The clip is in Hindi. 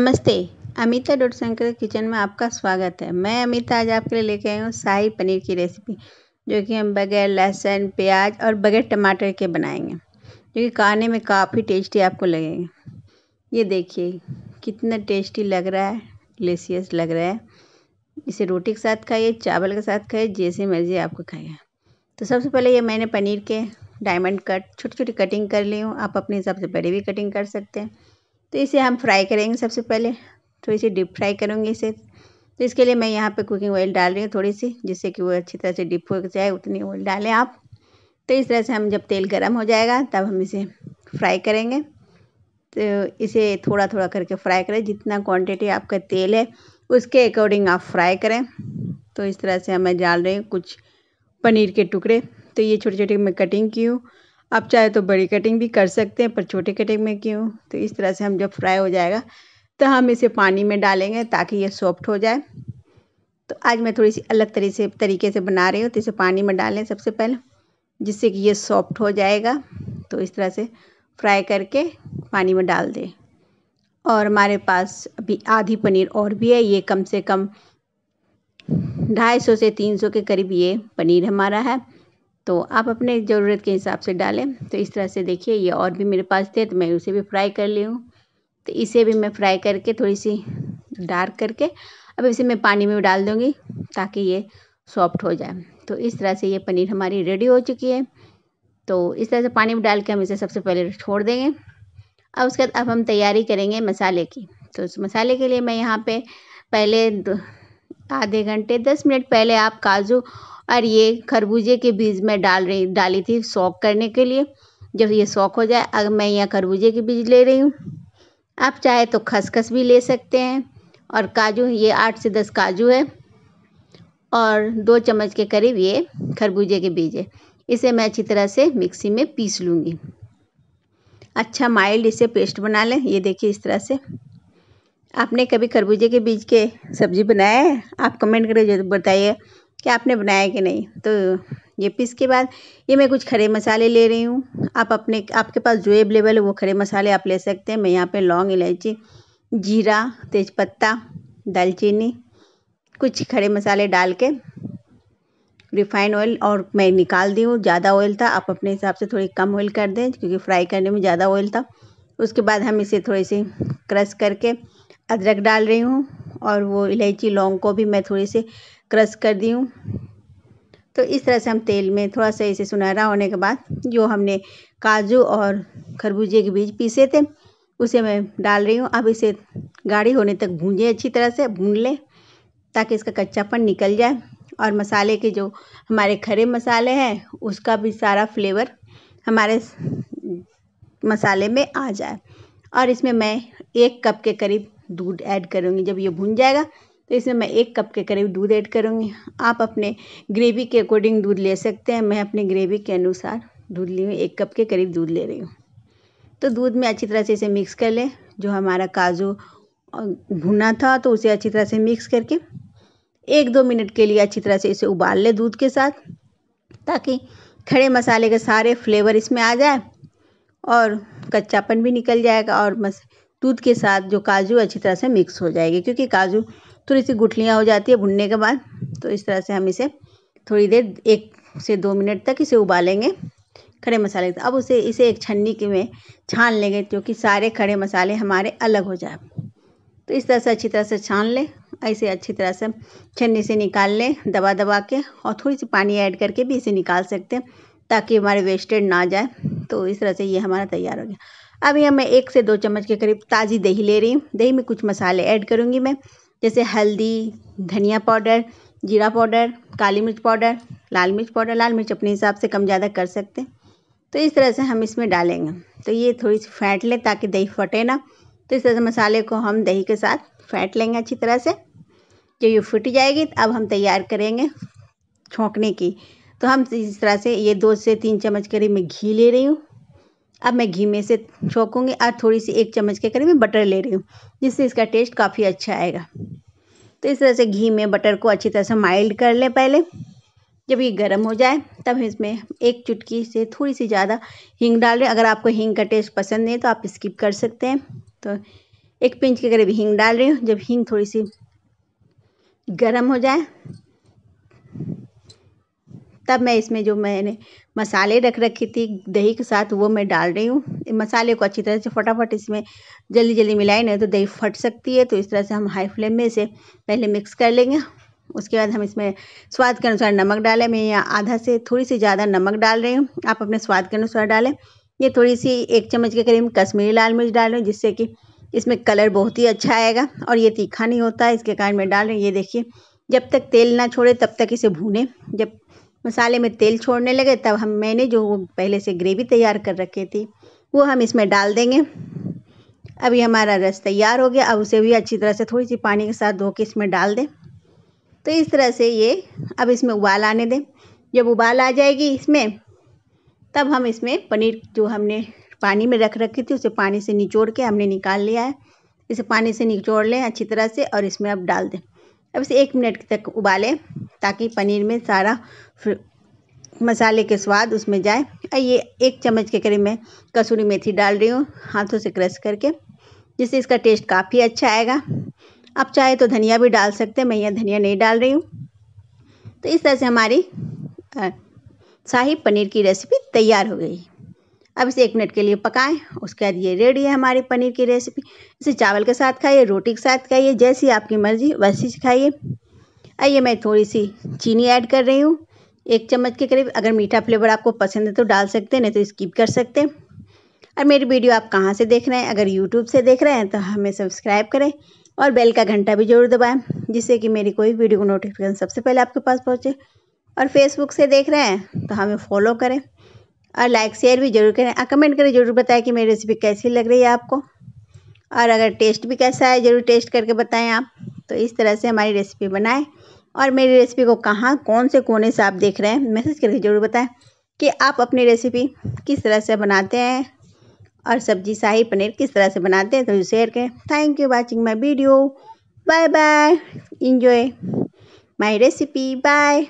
नमस्ते अमिता शंकर किचन में आपका स्वागत है मैं अमिता आज आपके लिए लेके आई हूँ शाही पनीर की रेसिपी जो कि हम बगैर लहसुन प्याज और बगैर टमाटर के बनाएंगे जो कि खाने में काफ़ी टेस्टी आपको लगेंगे ये देखिए कितना टेस्टी लग रहा है डिलीशियस लग रहा है इसे रोटी के साथ खाइए चावल के साथ खाइए जैसे मर्ज़ी आपको खाइए तो सबसे पहले ये मैंने पनीर के डायमंड कट छोटी छोटी कटिंग कर ली हूँ आप अपने हिसाब से बड़ी भी कटिंग कर सकते हैं तो इसे हम फ्राई करेंगे सबसे पहले थोड़ी तो सी डीप फ्राई करूँगी इसे तो इसके लिए मैं यहाँ पे कुकिंग ऑयल डाल रही हूँ थोड़ी सी जिससे कि वो अच्छी तरह से डिप हो जाए उतनी ऑयल डालें आप तो इस तरह से हम जब तेल गर्म हो जाएगा तब हम इसे फ्राई करेंगे तो इसे थोड़ा थोड़ा करके फ्राई करें जितना क्वांटिटी आपका तेल है उसके अकॉर्डिंग आप फ्राई करें तो इस तरह से मैं डाल रही हूँ कुछ पनीर के टुकड़े तो ये छोटी छोटी मैं कटिंग की हूँ आप चाहे तो बड़ी कटिंग भी कर सकते हैं पर छोटे कटिंग में क्यों तो इस तरह से हम जब फ्राई हो जाएगा तो हम इसे पानी में डालेंगे ताकि ये सॉफ्ट हो जाए तो आज मैं थोड़ी सी अलग तरीके से तरीके से बना रही हूँ तो इसे पानी में डालें सबसे पहले जिससे कि ये सॉफ्ट हो जाएगा तो इस तरह से फ्राई करके पानी में डाल दें और हमारे पास अभी आधी पनीर और भी है ये कम से कम ढाई सौ से तीन सौ के करीब ये पनीर हमारा है तो आप अपने ज़रूरत के हिसाब से डालें तो इस तरह से देखिए ये और भी मेरे पास थे तो मैं उसे भी फ्राई कर ली हूँ तो इसे भी मैं फ्राई करके थोड़ी सी डार्क करके अब इसे मैं पानी में डाल दूँगी ताकि ये सॉफ्ट हो जाए तो इस तरह से ये पनीर हमारी रेडी हो चुकी है तो इस तरह से पानी में डाल के हम इसे सबसे पहले छोड़ देंगे अब उसके बाद अब हम तैयारी करेंगे मसाले की तो उस मसाले के लिए मैं यहाँ पे पहले आधे घंटे दस मिनट पहले आप काजू और ये खरबूजे के बीज में डाल रही डाली थी सौख करने के लिए जब ये सौख हो जाए अब मैं यहाँ खरबूजे के बीज ले रही हूँ आप चाहे तो खसखस भी ले सकते हैं और काजू ये आठ से दस काजू है और दो चम्मच के करीब ये खरबूजे के बीज है इसे मैं अच्छी तरह से मिक्सी में पीस लूँगी अच्छा माइल्ड इसे पेस्ट बना लें ये देखिए इस तरह से आपने कभी खरबूजे के बीज के सब्ज़ी बनाया है आप कमेंट करके बताइए कि आपने बनाया कि नहीं तो ये पीस के बाद ये मैं कुछ खड़े मसाले ले रही हूँ आप अपने आपके पास जो अवेलेबल है वो खड़े मसाले आप ले सकते हैं मैं यहाँ पे लौंग इलायची जीरा तेज़पत्ता दालचीनी कुछ खड़े मसाले डाल के रिफाइंड ऑयल और मैं निकाल दी हूँ ज़्यादा ऑयल था आप अपने हिसाब से थोड़ी कम ऑयल कर दें क्योंकि फ्राई करने में ज़्यादा ऑयल था उसके बाद हम इसे थोड़ी सी क्रश करके अदरक डाल रही हूँ और वो इलायची लौंग को भी मैं थोड़ी से क्रश कर दी हूँ तो इस तरह से हम तेल में थोड़ा सा इसे सुनहरा होने के बाद जो हमने काजू और खरबूजे के बीज पीसे थे उसे मैं डाल रही हूँ अब इसे गाढ़ी होने तक भूंजे अच्छी तरह से भून लें ताकि इसका कच्चापन निकल जाए और मसाले के जो हमारे खरे मसाले हैं उसका भी सारा फ्लेवर हमारे मसाले में आ जाए और इसमें मैं एक कप के करीब दूध ऐड करूँगी जब ये भुन जाएगा तो इसमें मैं एक कप के करीब दूध ऐड करूँगी आप अपने ग्रेवी के अकॉर्डिंग दूध ले सकते हैं मैं अपने ग्रेवी के अनुसार दूध ली हूँ एक कप के करीब दूध ले रही हूँ तो दूध में अच्छी तरह से इसे मिक्स कर लें जो हमारा काजू भुना था तो उसे अच्छी तरह से मिक्स करके एक दो मिनट के लिए अच्छी तरह से इसे उबाल लें दूध के साथ ताकि खड़े मसाले के सारे फ्लेवर इसमें आ जाए और कच्चापन भी निकल जाएगा और मस दूध के साथ जो काजू अच्छी तरह से मिक्स हो जाएगी क्योंकि काजू थोड़ी सी गुठलियाँ हो जाती है भुनने के बाद तो इस तरह से हम इसे थोड़ी देर एक से दो मिनट तक इसे उबालेंगे खड़े मसाले अब उसे इसे एक छन्नी के में छान लेंगे क्योंकि सारे खड़े मसाले हमारे अलग हो जाए तो इस तरह से अच्छी तरह से छान लें ऐसे अच्छी तरह से छन्नी से निकाल लें दबा दबा के और थोड़ी सी पानी ऐड करके भी इसे निकाल सकते हैं ताकि हमारे वेस्टेड ना जाए तो इस तरह से ये हमारा तैयार हो गया अभी मैं एक से दो चम्मच के करीब ताज़ी दही ले रही हूँ दही में कुछ मसाले ऐड करूँगी मैं जैसे हल्दी धनिया पाउडर जीरा पाउडर काली मिर्च पाउडर लाल मिर्च पाउडर लाल मिर्च अपने हिसाब से कम ज़्यादा कर सकते हैं तो इस तरह से हम इसमें डालेंगे तो ये थोड़ी सी फैट लें ताकि दही फटे ना तो इस तरह से मसाले को हम दही के साथ फैट लेंगे अच्छी तरह से जब ये फट जाएगी तो अब हम तैयार करेंगे छोंकने की तो हम इस तरह से ये दो से तीन चम्मच करीब मैं घी ले रही हूँ अब मैं घी में से छोंकूँगी और थोड़ी सी एक चम्मच के करीब बटर ले रही हूँ जिससे इसका टेस्ट काफ़ी अच्छा आएगा तो इस तरह से घी में बटर को अच्छी तरह से माइल्ड कर लें पहले जब ये गर्म हो जाए तब इसमें एक चुटकी से थोड़ी सी ज़्यादा हींग डाल रहे अगर आपको हींग का टेस्ट पसंद नहीं तो आप स्किप कर सकते हैं तो एक पिंच के करीब हींग डाल रही हूँ जब हींग थोड़ी सी गर्म हो जाए तब मैं इसमें जो मैंने मसाले रख रखी थी दही के साथ वो मैं डाल रही हूँ मसाले को अच्छी तरह से फटाफट इसमें जल्दी जल्दी मिलाए नहीं तो दही फट सकती है तो इस तरह से हम हाई फ्लेम में इसे पहले मिक्स कर लेंगे उसके बाद हम इसमें स्वाद के अनुसार नमक डालें मैं यहाँ आधा से थोड़ी सी ज़्यादा नमक डाल रही हूँ आप अपने स्वाद के अनुसार डालें ये थोड़ी सी एक चम्मच के करीब कश्मीरी लाल मिर्च डाल रही जिससे कि इसमें कलर बहुत ही अच्छा आएगा और ये तीखा नहीं होता है इसके कारण मैं डाल रही हूँ ये देखिए जब तक तेल ना छोड़े तब तक इसे भूने जब मसाले में तेल छोड़ने लगे तब हम मैंने जो पहले से ग्रेवी तैयार कर रखी थी वो हम इसमें डाल देंगे अभी हमारा रस तैयार हो गया अब उसे भी अच्छी तरह से थोड़ी सी पानी के साथ धो के इसमें डाल दें तो इस तरह से ये अब इसमें उबाल आने दें जब उबाल आ जाएगी इसमें तब हम इसमें पनीर जो हमने पानी में रख रखी थी उसे पानी से निचोड़ के हमने निकाल लिया है इसे पानी से निचोड़ लें अच्छी तरह से और इसमें अब डाल दें अब इसे एक मिनट तक उबालें ताकि पनीर में सारा मसाले के स्वाद उसमें जाए और ये एक चम्मच के करीब मैं कसूरी मेथी डाल रही हूँ हाथों से क्रश करके जिससे इसका टेस्ट काफ़ी अच्छा आएगा आप चाहे तो धनिया भी डाल सकते हैं मैं यहाँ धनिया नहीं डाल रही हूँ तो इस तरह से हमारी शाही पनीर की रेसिपी तैयार हो गई अब इसे एक मिनट के लिए पकाएं उसके बाद ये रेडी है हमारी पनीर की रेसिपी इसे चावल के साथ खाइए रोटी के साथ खाइए जैसी आपकी मर्ज़ी वैसी खाइए आइए मैं थोड़ी सी चीनी ऐड कर रही हूँ एक चम्मच के करीब अगर मीठा फ्लेवर आपको पसंद है तो डाल सकते हैं नहीं तो स्किप कर सकते हैं और मेरी वीडियो आप कहाँ से देख रहे हैं अगर यूट्यूब से देख रहे हैं तो हमें सब्सक्राइब करें और बेल का घंटा भी जरूर दबाएं जिससे कि मेरी कोई वीडियो को नोटिफिकेशन सबसे पहले आपके पास पहुँचे और फेसबुक से देख रहे हैं तो हमें फॉलो करें और लाइक शेयर भी जरूर करें और कमेंट करें जरूर बताएं कि मेरी रेसिपी कैसी लग रही है आपको और अगर टेस्ट भी कैसा है ज़रूर टेस्ट करके बताएं आप तो इस तरह से हमारी रेसिपी बनाएं और मेरी रेसिपी को कहाँ कौन से कोने से आप देख रहे हैं मैसेज करके ज़रूर बताएं कि आप अपनी रेसिपी किस तरह से बनाते हैं और सब्जी शाही पनीर किस तरह से बनाते हैं तो शेयर करें thank you watching my video bye bye enjoy my recipe bye